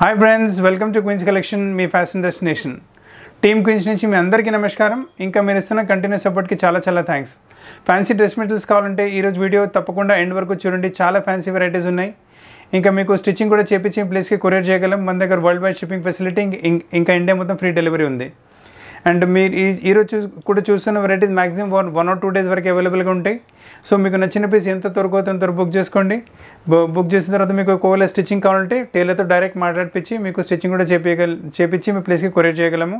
hi friends welcome to queens collection మీ fashion destination team queens నుంచి మీ అందరికీ నమస్కారం ఇంకా మీరు ఇస్తున్న కంటిన్యూస్ సపోర్ట్కి చాలా చాలా థ్యాంక్స్ ఫ్యాన్సీ డ్రెస్ మెటీరియల్స్ కావాలంటే ఈరోజు వీడియో తప్పకుండా ఎండ్ వరకు చూడండి చాలా ఫ్యాన్సీ వెరైటీస్ ఉన్నాయి ఇంకా మీకు స్టిచ్చింగ్ కూడా చేపించి ప్లేస్కి కొరియర్ చేయగలం మన దగ్గర వరల్డ్ వైడ్ షిప్పింగ్ ఫెసిలిటీ ఇంకా ఇండియా మొత్తం ఫ్రీ డెలివరీ ఉంది అండ్ మీరు ఈ ఈరోజు కూడా చూస్తున్న varieties maximum one one or two days వరకు అవైలబుల్గా ఉంటాయి సో మీకు నచ్చిన పీస్ ఎంత త్వరగా తొందర బుక్ చేసుకోండి బుక్ చేసిన తర్వాత మీకు ఒకవేళ స్టిచ్చింగ్ కావాలంటే టైలర్తో డైరెక్ట్ మాట్లాడిపించి మీకు స్టిచ్చింగ్ కూడా చేపించగల చేపించి మీ ప్లేస్కి కొరియర్ చేయగలము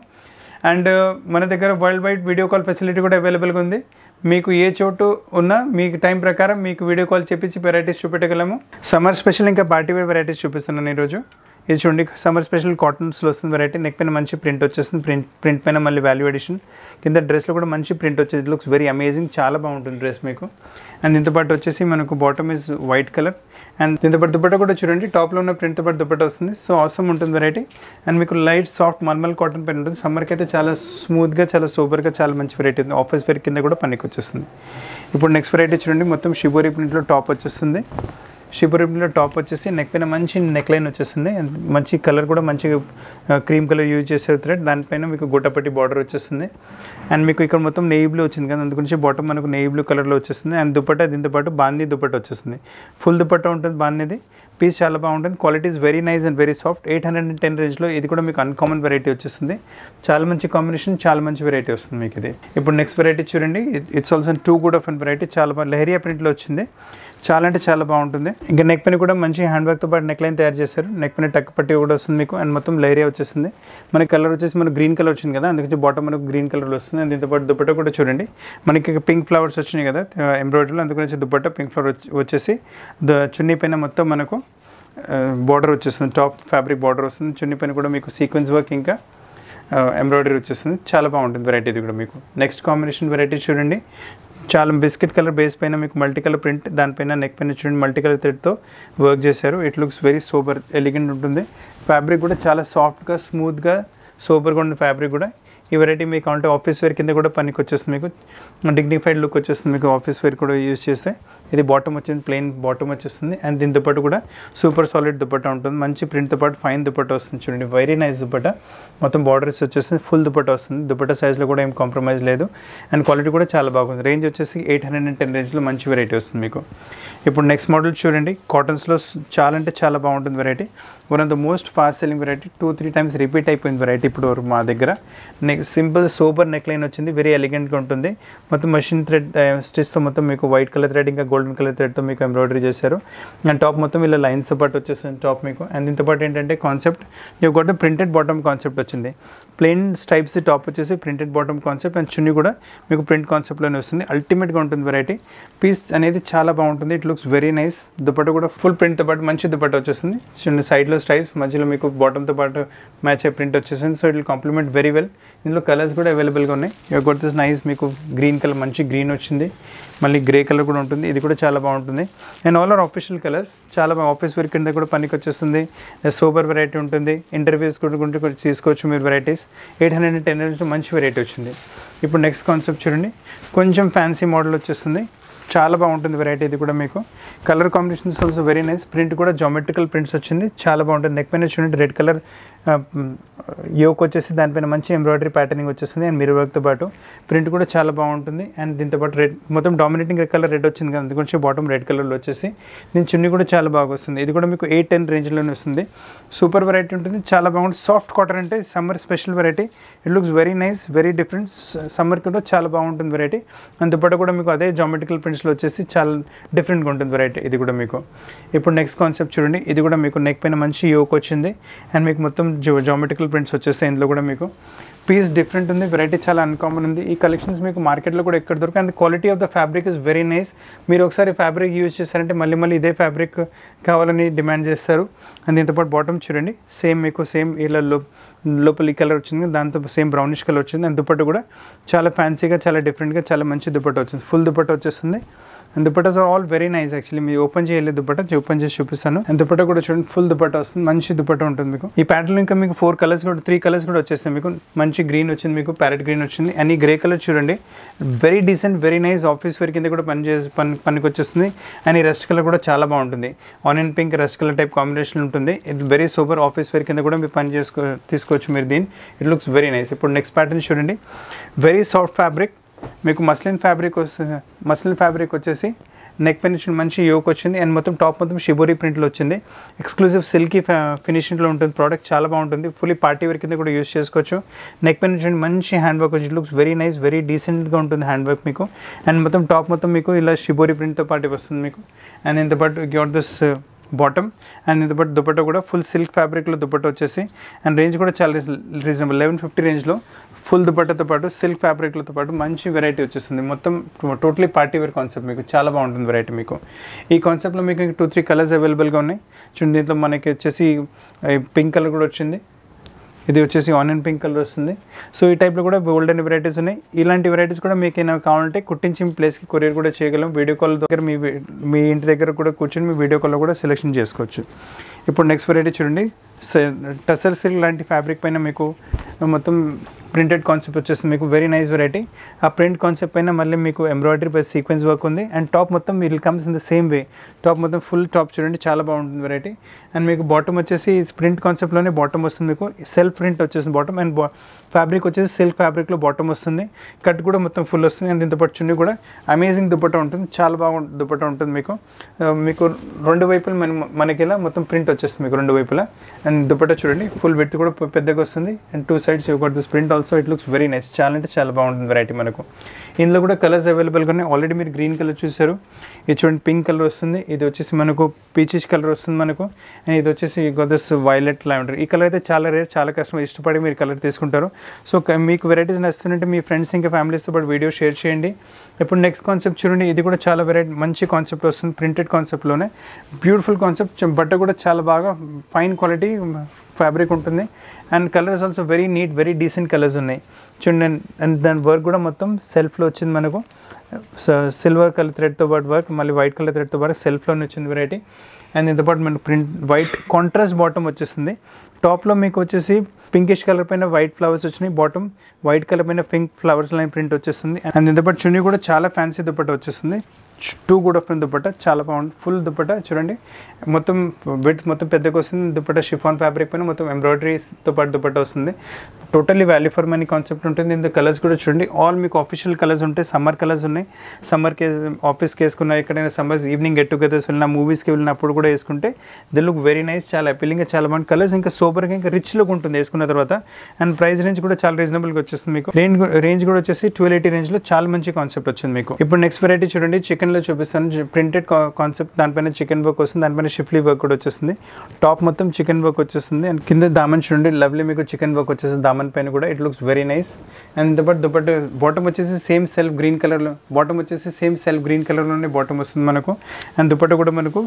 అండ్ uh, మన దగ్గర world wide video call facility కూడా అవైలబుల్గా ఉంది మీకు ఏ చోటు ఉన్నా మీకు టైం ప్రకారం మీకు వీడియో కాల్ చేపించి వెరైటీస్ చూపెట్టగలము సమ్మర్ స్పెషల్ ఇంకా పార్టీవేర్ వెరైటీస్ చూపిస్తున్నాను ఈరోజు ఇది చూడండి సమ్మర్ స్పెషల్ కాటన్స్లో వస్తుంది వెరైటీ నెక్ పైన మంచి ప్రింట్ వచ్చేస్తుంది ప్రింట్ ప్రింట్ పైన మళ్ళీ వాల్యూ ఎడిషన్ కింద డ్రెస్లో కూడా మంచి ప్రింట్ వచ్చేది లుక్స్ వెరీ అమేజింగ్ చాలా బాగుంటుంది డ్రెస్ మీకు అండ్ దీంతో పాటు వచ్చేసి మనకు bottom is white colour and దీంతో పాటు దుపట్టా కూడా చూడండి టాప్లో ఉన్న ప్రింట్తో పాటు దుపట్టా వస్తుంది సో అవసరం ఉంటుంది వెరైటీ అండ్ మీకు లైట్ సాఫ్ట్ మల్మల్ కాటన్ పైన ఉంటుంది సమ్మర్కి అయితే చాలా స్మూత్గా చాలా సూపర్గా చాలా మంచి వెరైటీ ఉంది ఆఫీస్ వేర్ కింద కూడా పనికి వచ్చేస్తుంది ఇప్పుడు నెక్స్ట్ వెరైటీ చూడండి మొత్తం షిబోరి ప్రింట్లో టాప్ వచ్చేస్తుంది షిబురిబ్లో టాప్ వచ్చేసి నెక్ పైన మంచి నెక్ లైన్ వచ్చేసింది మంచి కలర్ కూడా మంచి క్రీమ్ కలర్ యూజ్ చేసే థ్రెడ్ దానిపైన మీకు గుట్టపట్టి బార్డర్ వచ్చేస్తుంది అండ్ మీకు ఇక్కడ మొత్తం నెయ్యి బ్లూ వచ్చింది కదా అందుగురించి బాటం మనకు నెయ్యి బ్లూ కలర్లో వచ్చేస్తుంది అండ్ దుపట్టా దీంతో పాటు బాందీ దుపట్ట వచ్చేస్తుంది ఫుల్ దుపట్టా ఉంటుంది బాగానేది పీస్ చాలా బాగుంటుంది quality is very nice and very soft eight hundred and ten రేంజ్లో ఇది కూడా మీకు అన్కామన్ వెరైటీ వచ్చేస్తుంది చాలా మంచి కాంబినేషన్ చాలా మంచి వెరైటీ వస్తుంది మీకు ఇది ఇప్పుడు నెక్స్ట్ వెరైటీ చూడండి it's also too good of and variety చాలా బాగా లెహరియా ప్రింట్లో వచ్చింది చాలా అంటే చాలా బాగుంటుంది ఇంకా నెక్ పని కూడా మంచి హ్యాండ్ బ్యాగ్తో పాటు నెక్ లైన్ తయారు చేశారు నెక్ పని టక్ పట్టి కూడా వస్తుంది మీకు అండ్ మొత్తం లేరియా వచ్చేసింది మనకి కలర్ వచ్చేసి మనకు గ్రీన్ కలర్ వచ్చింది కదా అందుకని బాటం మనకు గ్రీన్ కలర్ వస్తుంది అండ్ దీంతోపాటు దుప్పట్ట కూడా చూడండి మనకి పింక్ ఫ్లవర్స్ వచ్చినాయి కదా ఎంబ్రాయిడరీలో అందుకని దుప్పట్ట పింక్ ఫ్లవర్ వచ్చేసి చున్నీ పైన మొత్తం మనకు బార్డర్ వచ్చేస్తుంది టాప్ ఫ్యాబ్రిక్ బార్డర్ వస్తుంది చున్నీ పైన కూడా మీకు సీక్వెన్స్ వర్క్ ఇంకా ఎంబ్రాయిడరీ వచ్చేస్తుంది చాలా బాగుంటుంది వెరైటీ కూడా మీకు నెక్స్ట్ కాంబినేషన్ వెరైటీ చూడండి చాలా బిస్కెట్ కలర్ బేస్ పైన మీకు మల్టీ కలర్ ప్రింట్ దానిపైన నెక్ పైన చూడండి మల్టీ కలర్ థ్రెడ్తో వర్క్ చేశారు it looks very super elegant ఉంటుంది ఫ్యాబ్రిక్ కూడా చాలా సాఫ్ట్గా స్మూత్గా సూపర్గా ఉంది ఫ్యాబ్రిక్ కూడా ఈ వెరైటీ మీకు అంటే ఆఫీస్ వేర్ కింద కూడా పనికి వచ్చేస్తుంది మీకు డిగ్నిఫైడ్ లుక్ వచ్చేస్తుంది మీకు ఆఫీస్ వేర్ కూడా యూజ్ చేస్తే ఇది బాటమ్ వచ్చింది ప్లెయిన్ బాటమ్ వచ్చేస్తుంది అండ్ దీంతో పాటు కూడా సూపర్ సాలిడ్ దుపట్టా ఉంటుంది మంచి ప్రింట్తో పాటు ఫైన్ దుపట్టా వస్తుంది చూడండి వెరీ నైస్ దుపట్టా మొత్తం బార్డర్స్ వచ్చేసి ఫుల్ దుపట్టా వస్తుంది దుపట్టా సైజ్లో కూడా ఏం కాంప్రమైజ్ లేదు అండ్ క్వాలిటీ కూడా చాలా బాగుంది రేంజ్ వచ్చేసి ఎయిట్ హండ్రెడ్ అండ్ టెన్ రేంజ్లో మంచి వెరైటీ వస్తుంది మీకు ఇప్పుడు నెక్స్ట్ మోడల్ చూడండి కాటన్స్లో చాలా అంటే చాలా బాగుంటుంది variety one of the most fast selling variety two three times repeat అయిపోయింది వెరైటీ ఇప్పుడు మా దగ్గర next simple super neck line వచ్చింది వెరీ ఎలిగెంట్గా ఉంటుంది మొత్తం మషిన్ థ్రెడ్ స్టిచ్తో మొత్తం మీకు వైట్ కలర్ థ్రెడ్ ఇంకా గోల్డెన్ కలర్ థ్రెడ్తో మీకు ఎంబ్రాయిడరీ చేశారు అండ్ టాప్ మొత్తం ఇలా లైన్స్తో పాటు వచ్చేసింది టాప్ మీకు అండ్ దీంతో పాటు ఏంటంటే కాన్సెప్ట్ యూ కూడా ప్రింటెడ్ బాటమ్ కాన్సెప్ట్ వచ్చింది ప్లెయిన్ స్టైప్స్ టాప్ వచ్చేసి ప్రింటెడ్ బాటమ్ కాన్సెప్ట్ అండ్ చున్నీ కూడా మీకు ప్రింట్ కాన్సెప్ట్లోనే వస్తుంది అల్టిమేట్గా ఉంటుంది వెరైటీ పీస్ అనేది చాలా బాగుంటుంది it looks very nice dupatta కూడా ఫుల్ ప్రింట్తో పాటు మంచి దుపట్ట వచ్చేసింది చిన్న సైడ్లో స్టైప్స్ మధ్యలో మీకు బాటమ్తో పాటు మ్యాచ్ అయ్యే ప్రింట్ వచ్చేసింది so it will complement very well ఇందులో కలర్స్ కూడా అవైలబుల్గా ఉన్నాయి ఇవి కొడితే నైస్ మీకు గ్రీన్ కలర్ మంచి గ్రీన్ వచ్చింది మళ్ళీ గ్రే కలర్ కూడా ఉంటుంది ఇది కూడా చాలా బాగుంటుంది and all are official colours చాలా ఆఫీస్ వర్క్ కింద కూడా పనికి వచ్చేస్తుంది సూపర్ వెరైటీ ఉంటుంది ఇంటర్వ్యూస్ కూడా తీసుకోవచ్చు మీరు varieties eight hundred and ten మంచి వెరైటీ వచ్చింది ఇప్పుడు నెక్స్ట్ కాన్సెప్ట్ చూడండి కొంచెం ఫ్యాన్సీ మోడల్ వచ్చేస్తుంది చాలా బాగుంటుంది వెరైటీ ఇది కూడా మీకు colour combinations also very nice print కూడా జామెట్రికల్ ప్రింట్స్ వచ్చింది చాలా బాగుంటుంది నెక్ పైన చూడండి రెడ్ కలర్ యోక్ వచ్చేసి దానిపైన మంచి ఎంబ్రాయిడరీ ప్యాటర్నింగ్ వచ్చేస్తుంది అండ్ మీరు వర్క్తో పాటు ప్రింట్ కూడా చాలా బాగుంటుంది అండ్ దీంతో పాటు రెడ్ మొత్తం డామినేటింగ్ రెడ్ కలర్ రెడ్ వచ్చింది కదా అందుకొచ్చి బాటమ్ రెడ్ కలర్లో వచ్చేసి దీని చున్నీ కూడా చాలా బాగా వస్తుంది ఇది కూడా మీకు ఎయిట్ టెన్ రేంజ్లోనే వస్తుంది సూపర్ వెరైటీ ఉంటుంది చాలా బాగుంటుంది సాఫ్ట్ కాటన్ అంటే summer special variety it looks very nice very different సమ్మర్కి కూడా చాలా బాగుంటుంది వెరైటీ అందుపాటు కూడా మీకు అదే జామెట్రికల్ ప్రింట్స్లో వచ్చేసి చాలా డిఫరెంట్గా ఉంటుంది వెరైటీ ఇది కూడా మీకు ఇప్పుడు నెక్స్ట్ కాన్సెప్ట్ చూడండి ఇది కూడా మీకు నెక్ పైన మంచి యోక్ వచ్చింది అండ్ మీకు మొత్తం జామెట్రికల్ ప్రింట్స్ వచ్చేస్తాయి ఇందులో కూడా మీకు పీస్ డిఫరెంట్ ఉంది వెరైటీ చాలా అన్కామన్ ఉంది ఈ కలెక్షన్స్ మీకు మార్కెట్లో కూడా ఎక్కడ దొరకదు and quality of the fabric is very nice మీరు ఒకసారి ఫ్యాబ్రిక్ యూజ్ చేశారంటే మళ్ళీ మళ్ళీ ఇదే ఫ్యాబ్రిక్ కావాలని డిమాండ్ చేస్తారు అండ్ దీంతోపాటు బాటమ్ చూడండి సేమ్ మీకు సేమ్ ఇలా లోపల ఈ కలర్ వచ్చింది దాంతో సేమ్ బ్రౌనిష్ కలర్ వచ్చింది అండ్ దుప్పట్టు కూడా చాలా ఫ్యాన్సీగా చాలా డిఫరెంట్గా చాలా మంచి దుప్పట్టు వచ్చింది ఫుల్ దుప్పట్టు వచ్చేస్తుంది and dupattas are all very nice actually మీరు ఓపెన్ చేయలేదు దుపట్టా ఓపెన్ చేసి చూపిస్తాను అండ్ దుపట్టా కూడా చూడండి ఫుల్ దుపట్టా వస్తుంది మంచి దుపట్టా ఉంటుంది మీకు ఈ ప్యాటర్న్ ఇంకా మీకు ఫోర్ కలర్స్ కూడా త్రీ కలర్స్ కూడా వచ్చేస్తాయి మీకు మంచి గ్రీన్ వచ్చింది మీకు ప్యారెట్ గ్రీన్ వచ్చింది అండ్ ఈ గ్రే కలర్ చూడండి very decent very nice office wear కింద కూడా పని చేసి పని పనికి వచ్చేస్తుంది అండ్ ఈ రెస్ట్ కలర్ కూడా చాలా బాగుంటుంది onion pink rest colour type combination ఉంటుంది ఇది వెరీ సూపర్ ఆఫీస్ వేర్ కింద కూడా మీరు పని చేసుకో తీసుకోవచ్చు మీరు దీన్ని ఇట్ లుక్స్ వెరీ నైస్ ఇప్పుడు నెక్స్ట్ ప్యాటర్న్ చూడండి వెరీ సాఫ్ట్ ఫ్యాబ్రిక్ మీకు మస్లిన్ ఫ్యాబ్రిక్ వస్తుంది మస్లిన్ ఫ్యాబ్రిక్ వచ్చేసి నెక్ ఫినిషింగ్ మంచి యోక్ వచ్చింది అండ్ మొత్తం టాప్ మొత్తం షిబోరీ ప్రింట్లో వచ్చింది ఎక్స్క్లూజివ్ సిల్కీ ఫినిషింగ్లో ఉంటుంది ప్రోడక్ట్ చాలా బాగుంటుంది ఫుల్లీ పార్టీ వర్క్ కింద కూడా యూజ్ చేసుకోవచ్చు నెక్ ఫినిషింగ్ మంచి హ్యాండ్ వర్క్ వచ్చింది లుక్స్ వెరీ నైస్ వెరీ డీసెంట్గా ఉంటుంది హ్యాండ్ వర్క్ మీకు అండ్ మొత్తం టాప్ మొత్తం మీకు ఇలా షిబోరీ ప్రింట్తో పాటు వస్తుంది మీకు అండ్ ఇంత పాటు గివర్ దిస్ బాటమ్ అండ్ ఇంత పాటు దుపట్టా కూడా ఫుల్ సిల్క్ ఫ్యాబ్రిక్లో దుపట్టా వచ్చేసి అండ్ రేంజ్ కూడా చాలా రీజనబుల్ లెవెన్ ఫిఫ్టీ రేంజ్లో ఫుల్ దుపట్టతో పాటు సిల్క్ ఫ్యాబ్రిక్లతో పాటు మంచి వెరైటీ వచ్చేస్తుంది మొత్తం టోటలీ పార్టీ వేర్ కాన్సెప్ట్ మీకు చాలా బాగుంటుంది వెరైటీ మీకు ఈ కాన్సెప్ట్లో మీకు టూ త్రీ కలర్స్ అవైలబుల్గా ఉన్నాయి చూడండి దీంట్లో మనకి వచ్చేసి పింక్ కలర్ కూడా వచ్చింది ఇది వచ్చేసి ఆనియన్ పింక్ కలర్ వస్తుంది సో ఈ టైప్లో కూడా గోల్డెన్ వెరైటీస్ ఉన్నాయి ఇలాంటి వెరైటీస్ కూడా మీకు ఏమైనా కావాలంటే కుట్టించి ప్లేస్కి కొరియర్ కూడా చేయగలం వీడియో కాల్ దగ్గర మీ మీ ఇంటి దగ్గర కూడా కూర్చొని మీ వీడియో కాల్లో కూడా సెలెక్షన్ చేసుకోవచ్చు ఇప్పుడు నెక్స్ట్ వెరైటీ చూడండి టసర్ సిల్క్ లాంటి ఫ్యాబ్రిక్ పైన మీకు మొత్తం ప్రింటెడ్ కాన్సెప్ట్ వచ్చేస్తుంది మీకు వెరీ నైస్ వెరైటీ ఆ ప్రింట్ కాన్సెప్ట్ పైన మళ్ళీ మీకు ఎంబ్రాయిడరీ పై సీక్వెన్స్ వర్క్ ఉంది అండ్ టాప్ మొత్తం we'll comes in the same way top మొత్తం ఫుల్ టాప్ చూడండి చాలా బాగుంటుంది వెరైటీ అండ్ మీకు బాటమ్ వచ్చేసి ప్రింట్ కాన్సెప్ట్లోనే బాటమ్ వస్తుంది మీకు సెల్ఫ్ ప్రింట్ వచ్చేసింది బాటమ్ అండ్ ఫ్యాబ్రిక్ వచ్చేసి సిల్క్ ఫ్యాబ్రిక్లో బాటమ్ వస్తుంది కట్ కూడా మొత్తం ఫుల్ వస్తుంది అండ్ దీంతో పాటు చున్నీ కూడా అమేజింగ్ దుప్పట ఉంటుంది చాలా బాగుంటుంది దుప్పట ఉంటుంది మీకు uh, మీకు రెండు వైపులు మన మనకి ఇలా మొత్తం ప్రింట్ వచ్చేస్తుంది మీకు రెండు వైపులా అండ్ అండ్ దుపట్టా చూడండి ఫుల్ విత్ కూడా పెద్దగా వస్తుంది and two sides you got this print also it looks very nice చాలా అంటే చాలా బాగుంటుంది వెరైటీ మనకు ఇందులో కూడా కలర్స్ అవైలబుల్గా ఉన్నాయి ఆల్రెడీ మీరు గ్రీన్ కలర్ చూసారు ఇది చూడండి పింక్ కలర్ వస్తుంది ఇది వచ్చేసి మనకు పీచెస్ కలర్ వస్తుంది మనకు అండ్ ఇది వచ్చేసి గట్ దిస్ వైలెట్ లావెండర్ ఈ కలర్ అయితే చాలా రేర్ చాలా కష్టం ఇష్టపడి మీరు కలర్ తీసుకుంటారు సో మీకు వెరైటీస్ నచ్చుతుంటే మీ ఫ్రెండ్స్ ఇంకా ఫ్యామిలీస్తో పాటు వీడియో షేర్ చేయండి ఇప్పుడు నెక్స్ట్ కాన్సెప్ట్ చూడండి ఇది కూడా చాలా వెరైటీ మంచి కాన్సెప్ట్ వస్తుంది ప్రింటెడ్ కాన్సెప్ట్లోనే బ్యూటిఫుల్ కాన్సెప్ట్ బట్ట కూడా చాలా బాగా ఫైన్ క్వాలిటీ ఫ్యాబ్రిక్ ఉంటుంది and colours also very neat very decent colours ఉన్నాయి చూడండి అండ్ దాని వర్క్ కూడా మొత్తం సెల్ఫ్లో వచ్చింది మనకు సిల్వర్ కలర్ థ్రెడ్తో పాటు వర్క్ మళ్ళీ వైట్ కలర్ థ్రెడ్తో పాటు సెల్ఫ్లోనే వచ్చింది వెరైటీ అండ్ ఇంతపాటు పాటు మనకు ప్రింట్ వైట్ కాంట్రాస్ట్ బాటమ్ వచ్చేస్తుంది టాప్లో మీకు వచ్చేసి పింకిష్ కలర్ పైన వైట్ ఫ్లవర్స్ వచ్చినాయి బాటమ్ వైట్ కలర్ పైన పింక్ ఫ్లవర్స్ లైన్ ప్రింట్ వచ్చేస్తుంది అండ్ ఇంత పాటు చున్నీ కూడా చాలా ఫ్యాన్సీ దుప్పటి వచ్చేస్తుంది టూ కూడా వస్తుంది దుపట్టా చాలా బాగుంది ఫుల్ దుపట్టా చూడండి మొత్తం విత్ మొత్తం పెద్దగా వస్తుంది దుపట్టా షిఫాన్ ఫ్యాబ్రిక్ పైన మొత్తం ఎంబ్రాయిడరీతో పాటు దుపట్టా వస్తుంది totally value for money concept ఉంటుంది ఇందులో కలర్స్ కూడా చూడండి ఆల్ మీకు ఆఫీషియల్ కలర్స్ ఉంటాయి సమ్మర్ కలర్స్ ఉన్నాయి సమ్మర్ కేస్ ఆఫీస్కి వేసుకున్నా ఎక్కడైనా సమ్మర్స్ ఈవినింగ్ గెట్ టుగెదర్స్ వెళ్ళిన మూవీస్కి వెళ్ళినప్పుడు కూడా వేసుకుంటే ది లుక్ వెరీ నైస్ చాలా అపీలింగ్గా చాలా బాగుంది కలర్స్ ఇంకా సూపర్గా ఇంకా రిచ్ లుక్ ఉంటుంది వేసుకున్న తర్వాత అండ్ ప్రైస్ రేంజ్ కూడా చాలా రీజనబుల్గా వచ్చేస్తుంది మీకు రేంజ్ రేంజ్ కూడా వచ్చేసి ట్వెల్వ్ ఎయిటీ రేంజ్లో చాలా మంచి కాన్సెప్ట్ వచ్చింది మీకు ఇప్పుడు నెక్స్ట్ వెరైటీ చూడండి చికెన్లో చూపిస్తాను ప్రింటెడ్ కాన్సెప్ట్ దానిపైన చికెన్ వర్క్ వస్తుంది దానిపైన షిఫ్లీ వర్క్ కూడా వచ్చేస్తుంది టాప్ మొత్తం చికెన్ వర్క్ వచ్చేస్తుంది అండ్ కింద దామన్ చూడండి లవ్లీ మీకు చికెన్ వర్క్ వచ్చేస్తుంది దామన్ దామన్ పైన కూడా it looks very nice and dupatta dupatta bottom వచ్చేసి సేమ్ సెల్ఫ్ గ్రీన్ కలర్లో బాటమ్ వచ్చేసి సేమ్ సెల్ఫ్ గ్రీన్ కలర్లోనే బాటమ్ వస్తుంది మనకు అండ్ దుపట్ట కూడా మనకు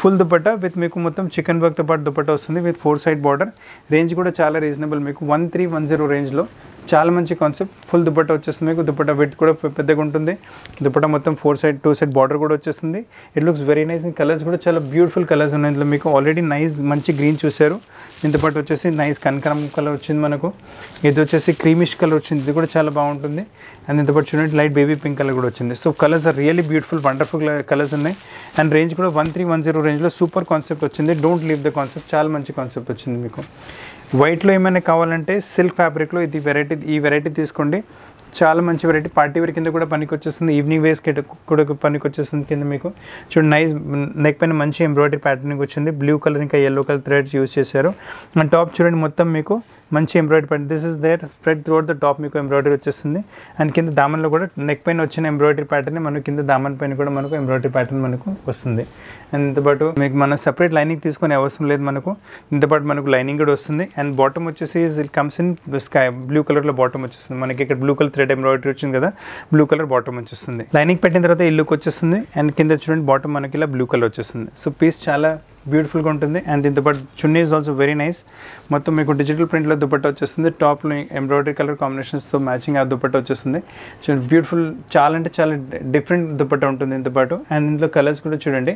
ఫుల్ దుపట్ట విత్ మీకు మొత్తం చికెన్ వర్క్తో పాటు దుపట్ట వస్తుంది with four side border range కూడా చాలా రీజనబుల్ మీకు వన్ త్రీ వన్ జీరో రేంజ్లో చాలా మంచి కాన్సెప్ట్ ఫుల్ దుప్పట్ట వచ్చేస్తుంది మీకు దుప్పట్ట వెయిట్ కూడా పెద్దగా ఉంటుంది దుప్పట్ట మొత్తం four side two side border కూడా వచ్చేస్తుంది it looks very nice and colours కూడా చాలా బ్యూటిఫుల్ కలర్స్ ఉన్నాయి ఇందులో మీకు ఆల్రెడీ నైస్ మంచి గ్రీన్ చూశారు దీంతో పాటు వచ్చేసి నైస్ కనకరం కలర్ వచ్చింది మనకు ఇది వచ్చేసి క్రీమిష్ కలర్ వచ్చింది ఇది కూడా చాలా బాగుంటుంది అండ్ దీంతో పాటు చూడండి లైట్ బేబీ పింక్ కలర్ కూడా వచ్చింది so colours are really beautiful wonderful colours ఉన్నాయి అండ్ రేంజ్ కూడా వన్ త్రీ వన్ జీరో రేంజ్లో సూపర్ కాన్సెప్ట్ వచ్చింది డోంట్ లీవ్ ద కాన్సెప్ట్ చాలా మంచి కాన్సెప్ట్ వచ్చింది మీకు వైట్లో ఏమైనా కావాలంటే సిల్క్ ఫ్యాబ్రిక్లో ఇది వెరైటీ ఈ వెరైటీ తీసుకోండి చాలా మంచి వెరైటీ పార్టీ వేర్ కింద కూడా పనికి వచ్చేస్తుంది ఈవినింగ్ వేస్ కూడా పనికి వచ్చేస్తుంది కింద మీకు చూడండి నైస్ నెక్ పైన మంచి ఎంబ్రాయిడరీ ప్యాటర్నింగ్ వచ్చింది బ్లూ కలర్ ఇంకా ఎల్లో కలర్ థ్రెడ్స్ యూస్ చేశారు అండ్ టాప్ చూడండి మొత్తం మీకు మంచి ఎంబ్రాయిడరీ పైన this is there spread throughout the top మీకు ఎంబ్రాయిడరీ వచ్చేస్తుంది అండ్ కింద దామన్లో కూడా నెక్ పైన వచ్చిన ఎంబ్రాయిడరీ ప్యాటర్న్ మనకు కింద దామన్ పైన కూడా మనకు ఎంబ్రాయిడరీ ప్యాటర్న్ మనకు వస్తుంది అండ్ పాటు మీకు మనం సపరేట్ లైనింగ్ తీసుకునే అవసరం లేదు మనకు ఇంతపాటు మనకు లైనింగ్ కూడా వస్తుంది అండ్ బాటమ్ వచ్చేసి it comes in sky blue కలర్లో బాటమ్ వచ్చేస్తుంది మనకి ఇక్కడ బ్లూ కలర్ థ్రెడ్ ఎంబ్రాయిడరీ వచ్చింది కదా బ్లూ కలర్ బాటమ్ వచ్చేస్తుంది లైనింగ్ పెట్టిన తర్వాత ఇల్లుకి వచ్చేస్తుంది అండ్ కింద చూడండి బాటమ్ మనకి ఇలా బ్లూ కలర్ వచ్చేస్తుంది సో పీస్ చాలా బ్యూటిఫుల్గా ఉంటుంది అండ్ దీని dupatta chunni is also very nice మొత్తం మీకు డిజిటల్ ప్రింట్లో దుపట్ట వచ్చేస్తుంది టాప్లో ఎంబ్రాయిడరీ కలర్ కాంబినేషన్స్తో మ్యాచింగ్ ఆ దుపట్ట వచ్చేస్తుంది బ్యూటిఫుల్ చాలా అంటే చాలా డిఫరెంట్ దుపట్ట ఉంటుంది దీంతో పాటు అండ్ ఇందులో కలర్స్ కూడా చూడండి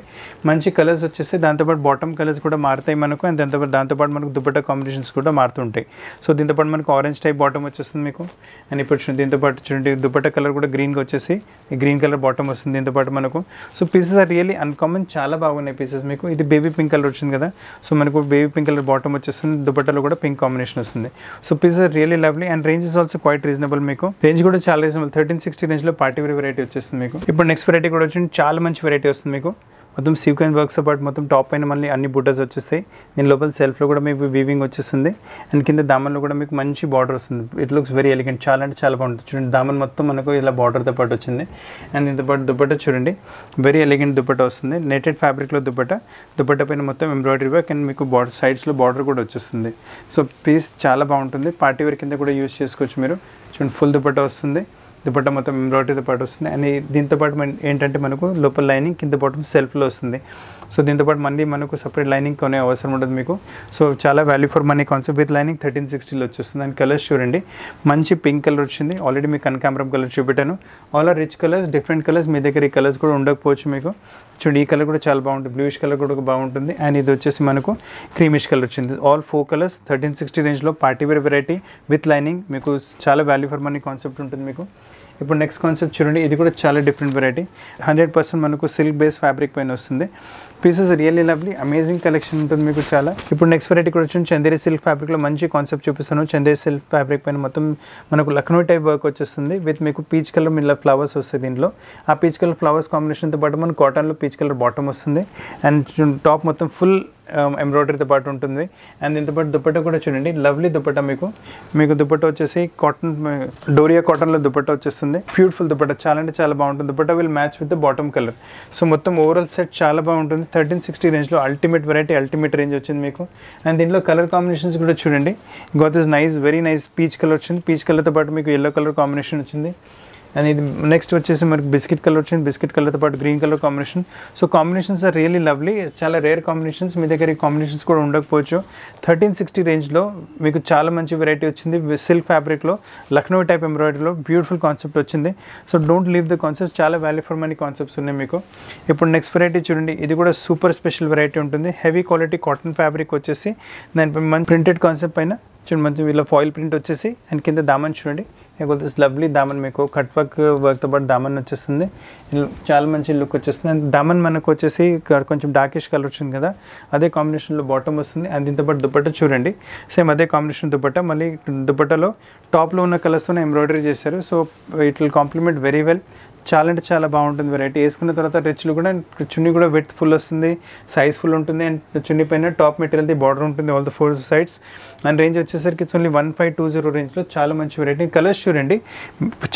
మంచి కలర్స్ వచ్చేసి దాంతోపాటు బాటమ్ కలర్స్ కూడా మారుతాయి మనకు అండ్ దాంతోపాటు దాంతోపాటు మనకు దుపట్ట కాంబినేషన్స్ కూడా మారుతుంటాయి సో దీంతోపాటు మనకు ఆరెంజ్ టైప్ బాటమ్ వచ్చేస్తుంది మీకు అండ్ ఇప్పుడు దీంతోపాటు చూడండి దుపట్ట కలర్ కూడా గ్రీన్గా వచ్చేసి గ్రీన్ కలర్ బాటమ్ వస్తుంది దీంతోపాటు మనకు so pieces are really uncommon చాలా బాగున్నాయి పీసెస్ మీకు ఇది బేబీ పింక్ కలర్ వచ్చింది కదా సో మనకు బేబీ పింక్ కలర్ బాటమ్ వచ్చేస్తుంది దుబ్బట్టలో కూడా పింక్ కాంబినేషన్ వస్తుంది so piece are really lovely and range is also quite reasonable మీకు రేంజ్ కూడా చాలా రీజనబుల్ థర్టీన్ సిక్స్టీ రేంజ్లో పార్టీ వేర్ వెరైటీ వచ్చేస్తుంది మీకు ఇప్పుడు నెక్స్ట్ వెరైటీ కూడా వచ్చింది చాలా మంచి వెరైటీ వస్తుంది మీకు మొత్తం సీక్వెన్స్ వర్క్స్తో పాటు మొత్తం టాప్ పైన మళ్ళీ అన్ని బుడ్డస్ వచ్చేస్తాయి దీని లోపల సెల్ఫ్లో కూడా మీకు వీవింగ్ వచ్చేస్తుంది అండ్ కింద దామన్లో కూడా మీకు మంచి బార్డర్ వస్తుంది ఇట్ లుక్స్ వెరీ ఎలిగెంట్ చాలా అంటే చాలా బాగుంటుంది చూడండి దామన్ మొత్తం మనకు ఇలా బార్డర్తో పాటు వచ్చింది అండ్ దీంతో పాటు దుప్పట చూడండి వెరీ ఎలిగెంట్ దుప్పట వస్తుంది నెటెడ్ ఫ్యాబ్రిక్లో దుప్పట దుప్పట పైన మొత్తం ఎంబ్రాయిడరీ వర్క్ అండ్ మీకు బార్డర్ సైడ్స్లో బార్డర్ కూడా వచ్చేస్తుంది సో పీస్ చాలా బాగుంటుంది పార్టీ వేర్ కింద కూడా యూస్ చేసుకోవచ్చు మీరు చూడండి ఫుల్ దుప్పట వస్తుంది దుపట్ట మొత్తం ఎంబ్రాయిడరీతో పాటు వస్తుంది అండ్ దీంతో పాటు ఏంటంటే మనకు లోపల లైనింగ్ కింద పాటు సెల్ఫ్లో వస్తుంది సో దీంతో పాటు మళ్ళీ మనకు సపరేట్ లైనింగ్ కొనే అవసరం ఉంటుంది మీకు సో చాలా value for money concept with lining thirteen సిక్స్టీలో వచ్చేస్తుంది దాని కలర్స్ చూడండి మంచి పింక్ కలర్ వచ్చింది ఆల్రెడీ మీకు కనకాంబరం కలర్ చూపెట్టాను all rich colours different colours మీ దగ్గర ఈ కలర్స్ కూడా ఉండకపోవచ్చు మీకు చూడండి ఈ కలర్ కూడా చాలా బాగుంటుంది బ్లూష్ కలర్ కూడా బాగుంటుంది అండ్ ఇది వచ్చేసి మనకు క్రీమిష్ కలర్ వచ్చింది all four colours thirteen sixty రేంజ్లో పార్టీవేర్ వెరైటీ విత్ లైనింగ్ మీకు చాలా వాల్యూ ఫర్ మనీ కాన్సెప్ట్ ఉంటుంది మీకు ఇప్పుడు నెక్స్ట్ కాన్సెప్ట్ చూడండి ఇది కూడా చాలా డిఫరెంట్ వెరైటీ హండ్రెడ్ పర్సెంట్ మనకు సిల్క్ బేస్ ఫ్యాబ్రిక్ పైన వస్తుంది pieces really lovely amazing collection ఉంటుంది మీకు చాలా ఇప్పుడు నెక్స్ట్ వెరైటీ కూడా వచ్చింది చందేరి సిల్క్ ఫ్యాబ్రిక్లో మంచి కాన్సెప్ట్ చూపిస్తాను చందేరి సిల్క్ ఫ్యాబ్రిక్ పైన మొత్తం మనకు లక్నో టైప్ వర్క్ వచ్చేస్తుంది విత్ మీకు పీచ్ కలర్ మిల్ల ఫ్లవర్స్ వస్తాయి దీంట్లో ఆ పీచ్ కలర్ ఫ్లవర్స్ కాంబినేషన్తో పాటు మనకు కాటన్లో పీచ్ కలర్ బాటమ్ వస్తుంది అండ్ టాప్ మొత్తం ఫుల్ ఎంబ్రాయిడరీతో um, పాటు ఉంటుంది అండ్ దీంతో పాటు దుప్పట్ట కూడా చూడండి లవ్లీ దుప్పట్ట మీకు మీకు దుప్పట్ట వచ్చేసి కాటన్ డోరియా కాటన్లో దుప్పట్ట వచ్చేస్తుంది బ్యూటిఫుల్ దుప్పట్ట చాలా అంటే చాలా బాగుంటుంది dupatta will match with the bottom colour so మొత్తం ఓవరాల్ సెట్ చాలా బాగుంటుంది థర్టీన్ సిక్స్టీ రేంజ్లో అల్టిమేట్ వెరైటీ అల్టిమేట్ రేంజ్ వచ్చింది మీకు అండ్ దీంట్లో కలర్ కాంబినేషన్స్ కూడా చూడండి cloth is nice very nice peach colour వచ్చింది పీచ్ కలర్తో పాటు మీకు ఎల్లో కలర్ కాంబినేషన్ వచ్చింది అండ్ ఇది నెక్స్ట్ వచ్చేసి మనకి బిస్కెట్ కలర్ వచ్చింది బిస్కెట్ కలర్తో పాటు green colour combination so combinations are really lovely చాలా రేర్ కాంబినేషన్స్ మీ దగ్గర ఈ కాంబినేషన్స్ కూడా ఉండకపోవచ్చు థర్టీన్ సిక్స్టీ రేంజ్లో మీకు చాలా మంచి వెరైటీ వచ్చింది సిల్క్ ఫ్యాబ్రిక్లో లక్నో టైప్ ఎంబ్రాయిడరీలో బ్యూటిఫుల్ కాన్సెప్ట్ వచ్చింది so don't leave the concept చాలా వాల్యూ ఫర్ మనీ కాన్సెప్ట్స్ ఉన్నాయి మీకు ఇప్పుడు నెక్స్ట్ వెరైటీ చూడండి ఇది కూడా సూపర్ స్పెషల్ వెరైటీ ఉంటుంది హెవీ క్వాలిటీ కాటన్ ఫ్యాబ్రిక్ వచ్చేసి దానిపై మంచి ప్రింటెడ్ కాన్సెప్ట్ పైన చూడండి మంచి ఇలా ఫాయిల్ ప్రింట్ వచ్చేసి అండ్ కింద దామన్ చూడండి మీకు దిస్ లవ్లీ దామన్ మీకు కట్ వర్క్ వర్క్తో పాటు దామన్ వచ్చేస్తుంది చాలా మంచి లుక్ వచ్చేస్తుంది అండ్ దామన్ మనకు వచ్చేసి కొంచెం డార్కిష్ కలర్ వచ్చింది కదా అదే కాంబినేషన్లో బాటమ్ వస్తుంది అండ్ దీంతో పాటు దుప్పట్ట చూడండి సేమ్ అదే కాంబినేషన్ దుప్పట్ట మళ్ళీ దుపట్టలో టాప్లో ఉన్న కలర్స్తోనే ఎంబ్రాయిడరీ చేశారు so it will complement very well చాలా అంటే చాలా బాగుంటుంది వెరైటీ వేసుకున్న తర్వాత రిచ్లు కూడా చున్నీ కూడా విత్ ఫుల్ వస్తుంది సైజ్ ఫుల్ ఉంటుంది అండ్ చున్నీ పైన టాప్ మెటీరియల్ది బార్డర్ ఉంటుంది all the four sides and range వచ్చేసరికి it's only one five two zero రేంజ్లో చాలా మంచి వెరైటీ కలర్స్ చూడండి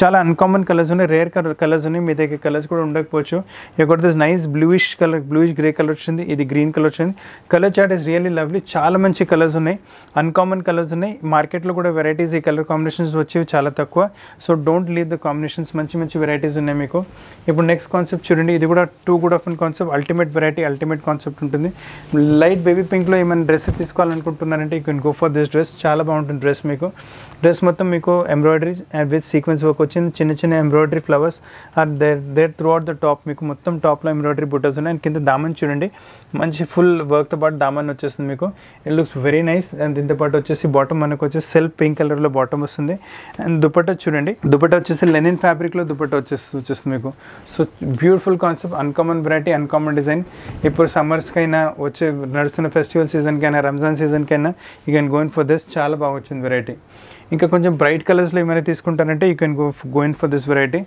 చాలా అన్కామన్ కలర్స్ ఉన్నాయి రేర్ కలర్ కలర్స్ ఉన్నాయి మీ దగ్గర కలర్స్ కూడా ఉండకపోవచ్చు ఇక్కడ this nice bluish colour bluish grey colour వచ్చింది ఇది గ్రీన్ కలర్ వచ్చింది colour chart is really lovely చాలా మంచి కలర్స్ ఉన్నాయి అన్కామన్ కలర్స్ ఉన్నాయి మార్కెట్లో కూడా వెరైటీస్ ఈ కలర్ కాంబినేషన్స్ వచ్చేవి చాలా తక్కువ so don't leave the combinations మంచి మంచి వెరైటీస్ ఉన్నాయి మీకు ఇప్పుడు నెక్స్ట్ కాన్సెప్ట్ చూడండి ఇది కూడా too good of concept ultimate variety ultimate concept ఉంటుంది లైట్ బేబీ పింక్లో ఏమైనా డ్రెస్ తీసుకోవాలనుకుంటున్నారంటే you can go for the this dress చాలా బాగుంటుంది డ్రెస్ మీకు డ్రెస్ మొత్తం మీకు embroidery and with sequence work వచ్చింది చిన్న చిన్న embroidery flowers and there there throughout the top మీకు మొత్తం టాప్లో ఎంబ్రాయిడరీ బుట్టస్ ఉన్నాయి అండ్ కింద దామన్ చూడండి మంచి ఫుల్ వర్క్తో పాటు దామన్ వచ్చేస్తుంది మీకు it looks very nice and దీంతో పాటు వచ్చేసి బాటమ్ మనకు వచ్చేసి సెల్ఫ్ పింక్ కలర్లో బాటమ్ వస్తుంది అండ్ దుపట్ట చూడండి దుపట్ట వచ్చేసి లెనిన్ ఫ్యాబ్రిక్లో దుపట్ట వచ్చేసి వచ్చేస్తుంది మీకు so beautiful concept uncommon variety uncommon design ఇప్పుడు సమ్మర్స్కైనా వచ్చే నడుస్తున్న ఫెస్టివల్ సీజన్కైనా రంజాన్ సీజన్కైనా you can going for this చాలా బాగా వచ్చింది వెరైటీ ఇంకా కొంచెం బ్రైట్ కలర్స్లో ఏమైనా తీసుకుంటానంటే you can go going for this variety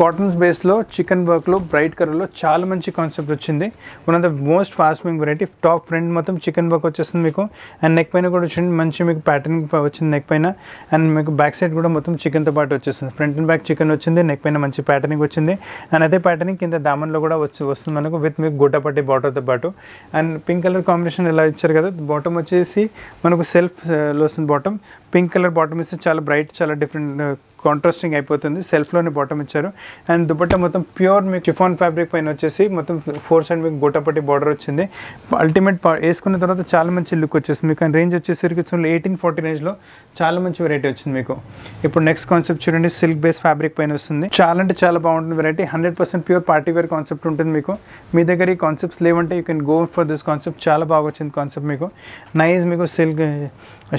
cottons బేస్లో చికెన్ వర్క్లో బ్రైట్ కలర్లో చాలా మంచి కాన్సెప్ట్ వచ్చింది one of the most fast moving variety top front మొత్తం చికెన్ వర్క్ వచ్చేస్తుంది మీకు అండ్ నెక్ పైన కూడా వచ్చింది మంచి మీకు ప్యాటర్న్ వచ్చింది నెక్ పైన అండ్ మీకు బ్యాక్ సైడ్ కూడా మొత్తం చికెన్తో పాటు వచ్చేస్తుంది ఫ్రంట్ అండ్ బ్యాక్ చికెన్ వచ్చింది నెక్ పైన మంచి ప్యాటర్నింగ్ వచ్చింది అండ్ అదే ప్యాటర్నింగ్ కింద దామన్లో కూడా వచ్చి వస్తుంది మనకు విత్ మీకు గుడ్డపట్టి బాటర్తో పాటు అండ్ పింక్ కలర్ కాంబినేషన్ ఎలా ఇచ్చారు కదా బాటమ్ వచ్చేసి మనకు సెల్ఫ్లో uh, వస్తుంది బాటమ్ పింక్ కలర్ బాటమ్ ఇస్తే చాలా బ్రైట్ చాలా డిఫరెంట్ కాంట్రాస్టింగ్ అయిపోతుంది సెల్ఫ్లోనే బాటమ్ ఇచ్చారు అండ్ దుపట్టా మొత్తం ప్యూర్ మీకు చిఫాన్ ఫ్యాబ్రిక్ పైన వచ్చేసి మొత్తం ఫోర్ సైడ్ మీకు గోటాపట్టి బార్డర్ వచ్చింది అల్టిమేట్ వేసుకున్న తర్వాత చాలా మంచి లుక్ వచ్చేసి మీకు అండ్ రేంజ్ వచ్చేసరికి ఎయిటీన్ ఫార్టీ రేంజ్లో చాలా మంచి వెరైటీ వచ్చింది మీకు ఇప్పుడు నెక్స్ట్ కాన్సెప్ట్ చూడండి సిల్క్ బేస్ ఫ్యాబ్రిక్ పైన వస్తుంది చాలా అంటే చాలా బాగుంటుంది variety hundred percent pure party wear concept ఉంటుంది మీకు మీ దగ్గర ఈ కాన్సెప్ట్స్ లేవంటే you can go for this concept చాలా బాగా వచ్చింది కాన్సెప్ట్ మీకు నైస్ మీకు సిల్క్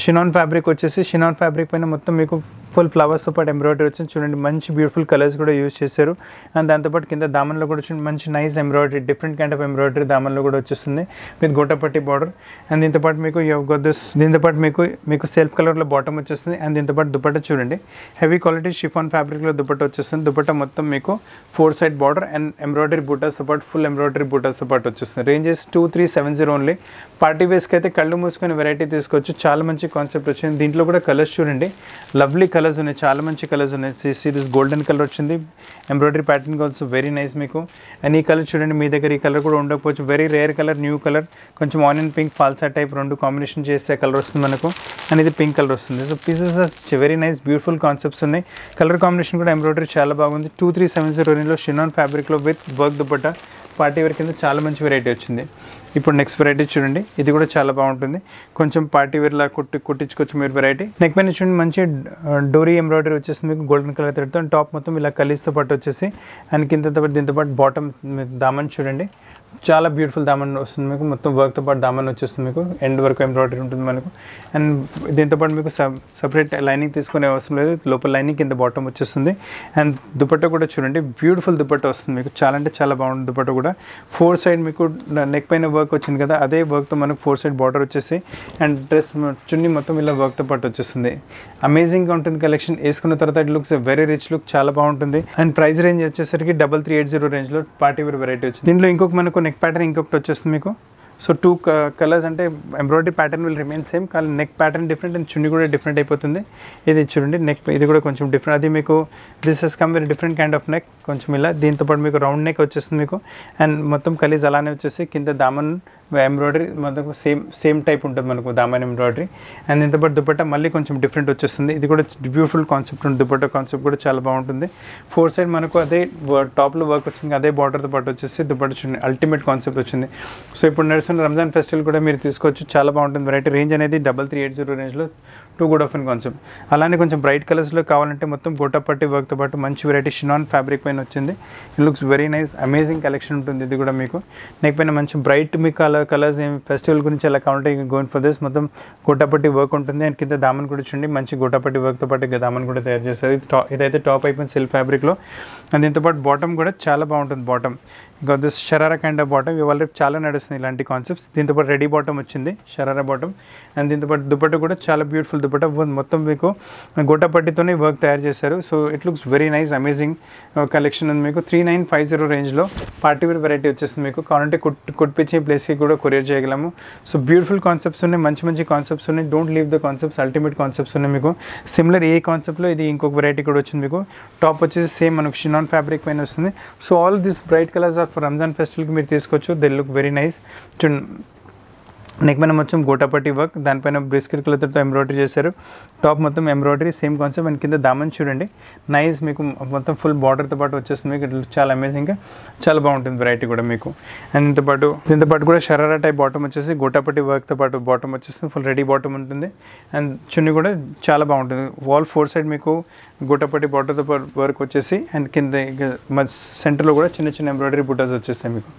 షినాన్ ఫ్యాబ్రిక్ వచ్చేసి షినాన్ ఫ్యాబ్రిక్ పైన మొత్తం మీకు ఫుల్ ఫ్లవర్స్తో పాటు ఎంబ్రాయిడరీ వచ్చింది చూడండి మంచి బ్యూటిఫుల్ కలర్స్ కూడా యూజ్ చేశారు అండ్ దాంతోపాటు కింద దామన్లో కూడా వచ్చింది మంచి nice embroidery different kind of embroidery దామన్లో కూడా వచ్చేస్తుంది విత్ గొట్టపట్టి బార్డర్ అండ్ దీంతో పాటు మీకు గొద్దస్ దీంతో పాటు మీకు మీకు సెల్ఫ్ కలర్లో బాటమ్ వచ్చేస్తుంది అండ్ దీంతో పాటు దుపట్ట చూడండి హెవీ క్వాలిటీ షిఫాన్ ఫ్యాబ్రిక్లో దుపట్ట వచ్చేస్తుంది దుపట్ట మొత్తం మీకు four side border and embroidery బూటాస్తో పాటు ఫుల్ ఎంబ్రాయిడరీ బూటాస్తో పాటు వచ్చేస్తుంది ranges two three seven zero only party వేస్కి అయితే కళ్ళు మూసుకొని వెరైటీ తీసుకోవచ్చు చాలా మంచి మంచి కాన్సెప్ట్ వచ్చింది దీంట్లో కూడా కలర్స్ చూడండి లవ్లీ కలర్స్ ఉన్నాయి చాలా మంచి కలర్స్ ఉన్నాయి సిరీస్ గోల్డెన్ కలర్ వచ్చింది embroidery pattern also very nice మీకు అండ్ ఈ కలర్ చూడండి మీ దగ్గర ఈ కలర్ కూడా ఉండకపోవచ్చు very rare colour new colour కొంచెం ఆనియన్ పింక్ ఫాల్సా టైప్ రెండు కాంబినేషన్ చేస్తే కలర్ వస్తుంది మనకు అండ్ ఇది పింక్ కలర్ వస్తుంది so pieces very nice beautiful concepts ఉన్నాయి కలర్ కాంబినేషన్ కూడా ఎంబ్రాయిడరీ చాలా బాగుంది టూ త్రీ సెవెన్ జీరో రేంజ్లో షినాన్ ఫ్యాబ్రిక్లో with work dupatta party wear కింద చాలా మంచి వెరైటీ వచ్చింది ఇప్పుడు నెక్స్ట్ వెరైటీ చూడండి ఇది కూడా చాలా బాగుంటుంది కొంచెం పార్టీ వేర్లా కుట్టి కుట్టించుకోవచ్చు మీరు వెరైటీ నెక్ పైన చూడండి మంచి డోరీ ఎంబ్రాయిడరీ వచ్చేసి మీకు గోల్డెన్ కలర్ థ్రెడ్తో టాప్ మొత్తం ఇలా కలిస్తో పాటు వచ్చేసి అండ్ కింద దీంతో పాటు బాటమ్ దామని చూడండి చాలా బ్యూటిఫుల్ దామన్ వస్తుంది మీకు మొత్తం వర్క్తో పాటు దామన్ వచ్చేస్తుంది మీకు ఎండ్ వరకు ఎంబ్రాయిడరీ ఉంటుంది మనకు అండ్ దీంతో పాటు మీకు సపరేట్ లైనింగ్ తీసుకునే అవసరం లేదు లోపల లైనింగ్ కింద బాటమ్ వచ్చేస్తుంది అండ్ దుపట్టా కూడా చూడండి బ్యూటిఫుల్ దుపట్టా వస్తుంది మీకు చాలా అంటే చాలా బాగుంది దుపట్టా కూడా ఫోర్ సైడ్ మీకు నెక్ పైన వర్క్ వచ్చింది కదా అదే వర్క్తో మనకు ఫోర్ సైడ్ బార్డర్ వచ్చేసి అండ్ డ్రెస్ చున్నీ మొత్తం ఇలా వర్క్తో పాటు వచ్చేస్తుంది అమేజింగ్గా ఉంటుంది కలెక్షన్ వేసుకున్న తర్వాత it looks very rich look చాలా బాగుంటుంది అండ్ ప్రైస్ రేంజ్ వచ్చేసరికి డబల్ త్రీ ఎయిట్ జీరో రేంజ్లో పార్టీ వేర్ వెరైటీ వచ్చింది దీంట్లో ఇంకొక మనకు ఇంకో నెక్ ప్యాటర్న్ ఇంకొకటి వచ్చేస్తుంది మీకు సో టూ కలర్స్ అంటే embroidery pattern will remain same కానీ నెక్ ప్యాటర్న్ డిఫరెంట్ అండ్ చున్నీ కూడా డిఫరెంట్ అయిపోతుంది ఇది చూడండి నెక్ ఇది కూడా కొంచెం డిఫరెంట్ అది మీకు this is come very different kind of neck కొంచెం ఇలా దీంతోపాటు మీకు రౌండ్ నెక్ వచ్చేస్తుంది మీకు అండ్ మొత్తం కలీజ్ అలానే వచ్చేసి కింద దామన్ ఎంబ్రాయిడరీ మనకు సేమ్ సేమ్ టైప్ ఉంటుంది మనకు దామన్ ఎంబ్రాయిడరీ అండ్ ఇంతపాటు పాటు దుపట్టా మళ్ళీ కొంచెం డిఫరెంట్ వచ్చేస్తుంది ఇది కూడా బ్యూటిఫుల్ కాన్సెప్ట్ ఉంటుంది దుపట్టా కాన్సెప్ట్ కూడా చాలా బాగుంటుంది ఫోర్ సైడ్ మనకు అదే టాప్లో వర్క్ వచ్చింది అదే బార్డర్తో పాటు వచ్చేసి దుపట్టా వచ్చింది అల్టిమేట్ కాన్సెప్ట్ వచ్చింది సో ఇప్పుడు నడుస్తున్న రంజాన్ ఫెస్టివల్ కూడా మీరు తీసుకోవచ్చు చాలా బాగుంటుంది వెరైటీ రేంజ్ అనేది డబల్ త్రీ ఎయిట్ జీరో రేంజ్లో టూ గుడ్ ఆఫ్ కాన్సెప్ట్ అలానే కొంచెం బ్రైట్ కలర్స్లో కావాలంటే మొత్తం గోటపట్టి వర్క్తో పాటు మంచి వెరైటీ షినాన్ ఫ్యాబ్రిక్ పైన వచ్చింది it looks very nice amazing collection ఉంటుంది ఇది కూడా మీకు నెక్ పైన మంచి బ్రైట్ మీకు అలా కలర్స్ ఏమి ఫెస్టివల్ గురించి ఎలా కావాలంటే గోయిన్ ఫర్ దిస్ మొత్తం గోటపట్టి వర్క్ ఉంటుంది అండ్ కింద దామన్ కూడా చూడండి మంచి గోటపట్టి వర్క్తో పాటు దామన్ కూడా తయారు చేస్తుంది ఇదైతే టాప్ అయిపోయిన సిల్క్ ఫ్యాబ్రిక్లో అండ్ దీంతోపాటు బాటమ్ కూడా చాలా బాగుంటుంది బాటమ్ ఇంకా this sharara kind of bottom ఇవాళ రేపు చాలా నడుస్తుంది ఇలాంటి కాన్సెప్ట్స్ దీంతోపాటు రెడీ బాటమ్ వచ్చింది షరారా బాటమ్ అండ్ దీంతోపాటు దుపట్ట కూడా చాలా బ్యూటిఫుల్ దుపట్ట మొత్తం మీకు గోటపట్టితోనే వర్క్ తయారు చేశారు so it looks very nice amazing collection ఉంది మీకు త్రీ నైన్ ఫైవ్ జీరో రేంజ్లో పార్టీ వేర్ వెరైటీ వచ్చేస్తుంది మీకు కావాలంటే కుట్ కుట్టించే ప్లేస్కి కూడా కొరియర్ చేయగలము సో బ్యూటిఫుల్ కాన్సెప్ట్స్ ఉన్నాయి మంచి మంచి కాన్సెప్ట్స్ ఉన్నాయి don't leave the concepts ultimate concepts ఉన్నాయి మీకు సిమిలర్ ఏ కాన్సెప్ట్లో ఇది ఇంకొక వెరైటీ కూడా వచ్చింది మీకు టాప్ వచ్చేసి సేమ్ మనకు ఆన్ ఫ్యాబ్రిక్ పైన వస్తుంది so all this bright colours of Ramzan ఫెస్టివల్కి మీరు తీసుకోవచ్చు they look very nice neck మనం వచ్చాం గోటాపట్టి వర్క్ దానిపైన బ్రిస్కెట్ కలర్తో ఎంబ్రాయిడరీ చేశారు టాప్ మొత్తం ఎంబ్రాయిడరీ సేమ్ కాన్సెప్ట్ అండ్ కింద దామన్ చూడండి నైస్ మీకు మొత్తం ఫుల్ బార్డర్తో పాటు వచ్చేస్తుంది మీకు ఇట్లా చాలా అమేజింగ్గా చాలా బాగుంటుంది వెరైటీ కూడా మీకు అండ్ దీంతోపాటు పాటు దీంతో పాటు కూడా షరారా టైప్ బాటమ్ వచ్చేసి గోటాపట్టి వర్క్తో పాటు బాటమ్ వచ్చేస్తుంది ఫుల్ రెడీ బాటమ్ ఉంటుంది అండ్ చున్నీ కూడా చాలా బాగుంటుంది వాల్ ఫోర్ సైడ్ మీకు గోటాపట్టి బాటర్తో వర్క్ వచ్చేసి అండ్ కింద సెంటర్లో కూడా చిన్న చిన్న ఎంబ్రాయిడరీ బుటాస్ వచ్చేస్తాయి మీకు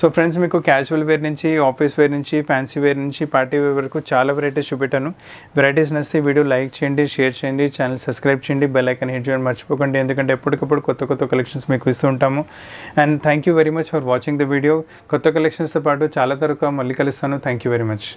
సో ఫ్రెండ్స్ మీకు క్యాజువల్ వేర్ నుంచి ఆఫీస్ వేర్ నుంచి ఫ్యాన్సీ వేర్ నుంచి పార్టీ వేర్ వరకు చాలా వెరైటీస్ చూపెట్టాను వెరైటీస్ నచ్చి వీడియో లైక్ చేయండి షేర్ చేయండి ఛానల్ సబ్స్క్రైబ్ చేయండి బెల్ ఐకన్ హిట్ చేయండి మర్చిపోకండి ఎందుకంటే ఎప్పటికప్పుడు కొత్త కొత్త కలెక్షన్స్ మీకు ఇస్తూ ఉంటాము and thank you very much for watching the video కొత్త కలెక్షన్స్తో పాటు చాలా తరకు మళ్ళీ కలుస్తాను థ్యాంక్ యూ వెరీ మచ్